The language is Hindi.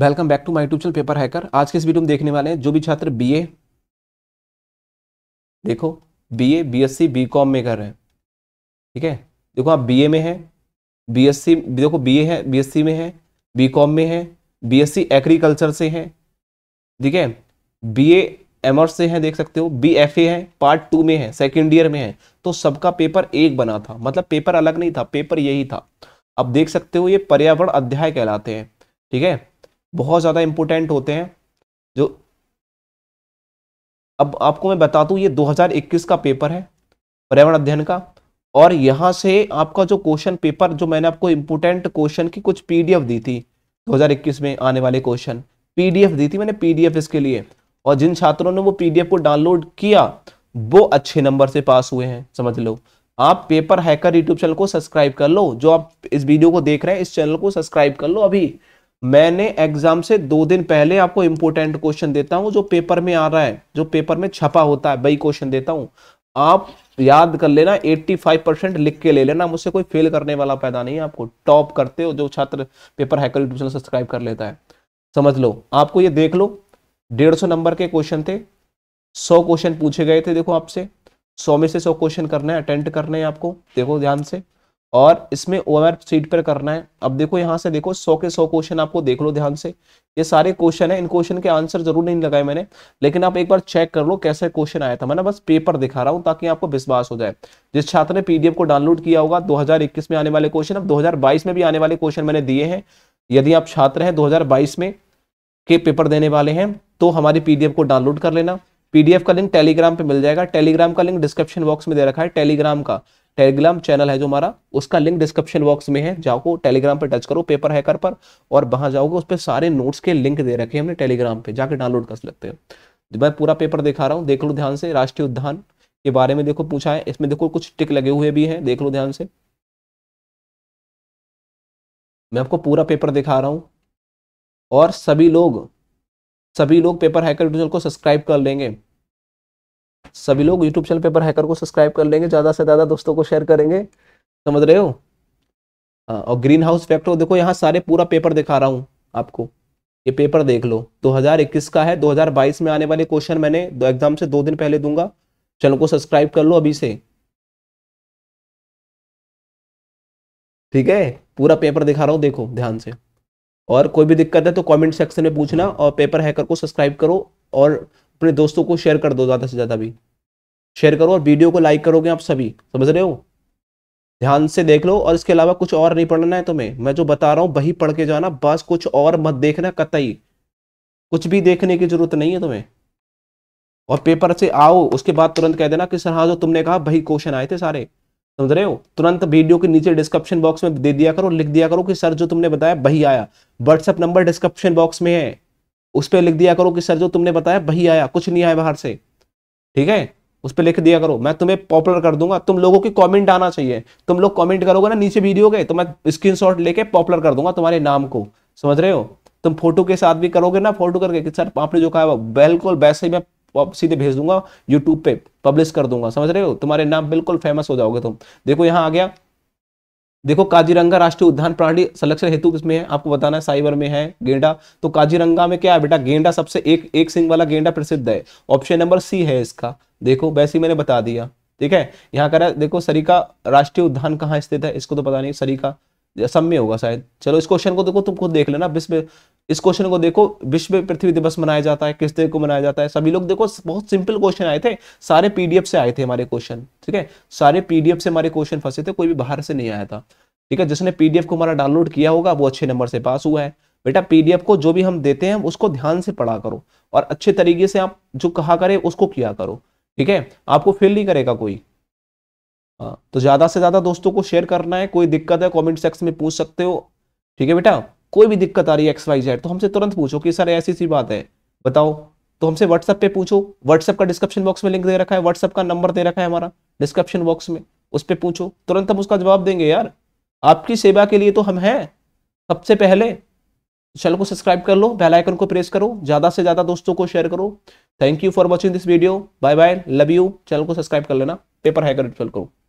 welcome back to my YouTube channel Paper Hacker आज के इस वीडियो में देखने वाले हैं जो भी छात्र बीए देखो बीए बीएससी बीकॉम में कर रहे हैं ठीक है देखो आप बीए में हैं बीएससी देखो बीए है बीएससी में है बीकॉम में है बीएससी एग्रीकल्चर से है ठीक है बीए एमर्स से हैं देख सकते हो बी एफ ए है पार्ट टू में है सेकेंड ईयर में है तो सबका पेपर एक बना था मतलब पेपर अलग नहीं था पेपर यही था अब देख सकते हो ये पर्यावरण अध्याय कहलाते हैं ठीक है बहुत ज़्यादा इम्पोर्टेंट होते हैं जो अब आपको मैं बता दूँ ये 2021 का पेपर है पर्यावरण अध्ययन का और यहाँ से आपका जो क्वेश्चन पेपर जो मैंने आपको इम्पोर्टेंट क्वेश्चन की कुछ पीडीएफ दी थी 2021 में आने वाले क्वेश्चन पीडीएफ दी थी मैंने पीडीएफ इसके लिए और जिन छात्रों ने वो पीडीएफ को डाउनलोड किया वो अच्छे नंबर से पास हुए हैं समझ लो आप पेपर हैकर यूट्यूब चैनल को सब्सक्राइब कर लो जो आप इस वीडियो को देख रहे हैं इस चैनल को सब्सक्राइब कर लो अभी मैंने एग्जाम से दो दिन पहले आपको इंपोर्टेंट क्वेश्चन देता हूं जो पेपर में आ रहा है जो पेपर में छपा होता है वही क्वेश्चन देता हूं आप याद कर लेना 85 परसेंट लिख के ले लेना मुझसे कोई फेल करने वाला पैदा नहीं है आपको टॉप करते हो जो छात्र पेपर हैकर यूट्यूब सब्सक्राइब कर लेता है समझ लो आपको ये देख लो डेढ़ सौ नंबर के क्वेश्चन थे सौ क्वेश्चन पूछे गए थे देखो आपसे सौ में से सौ क्वेश्चन करना है अटेंड करने हैं आपको देखो ध्यान से और इसमें ओ एम सीट पर करना है अब देखो यहाँ से देखो सौ के सौ क्वेश्चन आपको देख लो ध्यान से ये सारे क्वेश्चन है इन क्वेश्चन के आंसर जरूर नहीं लगाए मैंने लेकिन आप एक बार चेक कर लो कैसे क्वेश्चन आया था मैंने बस पेपर दिखा रहा हूँ ताकि आपको विश्वास हो जाए जिस छात्र ने पीडीएफ को डाउनलोड किया होगा दो में आने वाले क्वेश्चन अब दो में भी आने वाले क्वेश्चन मैंने दिए हैं यदि आप छात्र हैं दो में के पेपर देने वाले हैं तो हमारी पीडीएफ को डाउनलोड कर लेना पीडीएफ का लिंक टेलीग्राम पे मिल जाएगा टेलीग्राम का लिंक डिस्क्रिप्शन बॉक्स में दे रखा है टेलीग्राम का टेलीग्राम चैनल है जो हमारा उसका लिंक डिस्क्रिप्शन बॉक्स में है जाओ टेलीग्राम पर टच करो पेपर हैकर पर और वहां जाओगे उस पर सारे नोट्स के लिंक दे रखे हमने टेलीग्राम पे जाके डाउनलोड कर सकते हो मैं पूरा पेपर दिखा रहा हूँ देख लो ध्यान से राष्ट्रीय उद्यान के बारे में देखो पूछा है इसमें देखो कुछ टिक लगे हुए भी हैं देख लो ध्यान से मैं आपको पूरा पेपर दिखा रहा हूँ और सभी लोग सभी लोग पेपर हैकर को सब्सक्राइब कर लेंगे सभी लोग यूट्यूब चैनल पेपर हैकर को सब्सक्राइब कर लेंगे ज़्यादा से ज़्यादा दोस्तों को शेयर करेंगे समझ रहे हो हाँ, और ग्रीन हाउस फैक्टर देखो यहाँ सारे पूरा पेपर दिखा रहा हूँ आपको ये पेपर देख लो 2021 का है 2022 में आने वाले क्वेश्चन मैंने दो एग्जाम से दो दिन पहले दूंगा चैनल को सब्सक्राइब कर लो अभी से ठीक है पूरा पेपर दिखा रहा हूँ देखो ध्यान से और कोई भी दिक्कत है तो कमेंट सेक्शन में पूछना और पेपर हैकर को सब्सक्राइब करो और अपने दोस्तों को शेयर कर दो ज़्यादा से ज़्यादा भी शेयर करो और वीडियो को लाइक करोगे आप सभी समझ रहे हो ध्यान से देख लो और इसके अलावा कुछ और नहीं पढ़ना है तुम्हें मैं जो बता रहा हूँ वही पढ़ के जाना बस कुछ और मत देखना कतई कुछ भी देखने की जरूरत नहीं है तुम्हें और पेपर से आओ उसके बाद तुरंत कह देना कि सर हाँ जो तुमने कहा वही क्वेश्चन आए थे सारे समझ रहे हो तुरंत वीडियो के नीचे डिस्क्रिप्शन बॉक्स में दे दिया करो लिख दिया करो कि सर जो तुमने बताया वही आया व्हाट्सअप नंबर डिस्क्रिप्शन बॉक्स में है उस पर लिख दिया करो कि सर जो तुमने बताया वही आया कुछ नहीं आया बाहर से ठीक है उस पर लिख दिया करो मैं तुम्हें पॉपुलर कर दूंगा तुम लोगों की कमेंट आना चाहिए तुम लोग कमेंट करोगे ना नीचे वीडियो के तो मैं स्क्रीनशॉट लेके पॉपुलर कर दूंगा तुम्हारे नाम को समझ रहे हो तुम फोटो के साथ भी करोगे ना फोटो करके कि सर आपने जो कहा बिल्कुल वैसे ही मैं सीधे भेज दूंगा यूट्यूब पे पब्लिश कर दूंगा समझ रहे हो तुम्हारे नाम बिल्कुल फेमस हो जाओगे तुम देखो यहाँ आ गया देखो काजीरंगा राष्ट्रीय उद्यान प्राणी संरक्षण हेतु किसमें है आपको बताना है साइबर में है गेंडा तो काजीरंगा में क्या है बेटा गेंडा सबसे एक एक सिंह वाला गेंडा प्रसिद्ध है ऑप्शन नंबर सी है इसका देखो वैसे ही मैंने बता दिया ठीक है यहाँ करा देखो सरिका राष्ट्रीय उद्यान कहाँ स्थित है इसको तो पता नहीं सरिका सब में होगा शायद चलो इस क्वेश्चन को देखो तुम खुद देख लेना विश्व इस क्वेश्चन को देखो विश्व पृथ्वी दिवस मनाया जाता है किस दिन को मनाया जाता है सभी लोग देखो बहुत सिंपल क्वेश्चन आए थे सारे पीडीएफ से आए थे हमारे क्वेश्चन ठीक है सारे पीडीएफ से हमारे क्वेश्चन फंसे थे कोई भी बाहर से नहीं आया था ठीक है जिसने पीडीएफ को हमारा डाउनलोड किया होगा वो अच्छे नंबर से पास हुआ है बेटा पीडीएफ को जो भी हम देते हैं उसको ध्यान से पढ़ा करो और अच्छे तरीके से आप जो कहा करें उसको किया करो ठीक है आपको फेल नहीं करेगा कोई हाँ, तो ज़्यादा से ज़्यादा दोस्तों को शेयर करना है कोई दिक्कत है कमेंट सेक्शन में पूछ सकते हो ठीक है बेटा कोई भी दिक्कत आ रही है एक्स वाई जेड तो हमसे तुरंत पूछो कि सर ऐसी सी बात है बताओ तो हमसे व्हाट्सएप पे पूछो व्हाट्सएप का डिस्क्रिप्शन बॉक्स में लिंक दे रखा है व्हाट्सएप का नंबर दे रखा है हमारा डिस्क्रिप्शन बॉक्स में उस पर पूछो तुरंत हम उसका जवाब देंगे यार आपकी सेवा के लिए तो हम हैं सबसे पहले चैनल को सब्सक्राइब कर लो बेल आइकन को प्रेस करो ज़्यादा से ज़्यादा दोस्तों को शेयर करो thank you for watching this video bye bye love you channel को सब्सक्राइब कर लेना पेपर हैकर ट्वेल्व करो